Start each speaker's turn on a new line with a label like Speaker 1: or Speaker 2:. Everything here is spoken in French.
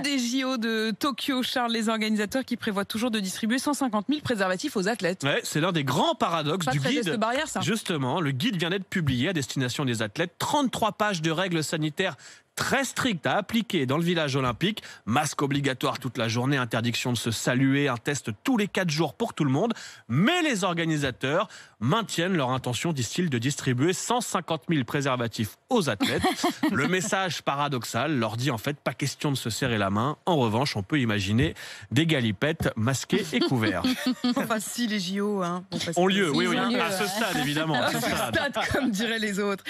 Speaker 1: des JO de Tokyo, Charles, les organisateurs qui prévoient toujours de distribuer 150 000 préservatifs aux athlètes. Ouais, c'est l'un des grands paradoxes du guide. Barrière, ça. Justement, le guide vient d'être publié à destination des athlètes. 33 pages de règles sanitaires très à appliquer dans le village olympique. Masque obligatoire toute la journée, interdiction de se saluer, un test tous les quatre jours pour tout le monde. Mais les organisateurs maintiennent leur intention, disent-ils, de distribuer 150 000 préservatifs aux athlètes. le message paradoxal leur dit en fait pas question de se serrer la main. En revanche, on peut imaginer des galipettes masquées et couverts. Enfin, si les JO hein, ont lieu, oui, oui, à ce stade évidemment. À ce stade, comme diraient les autres.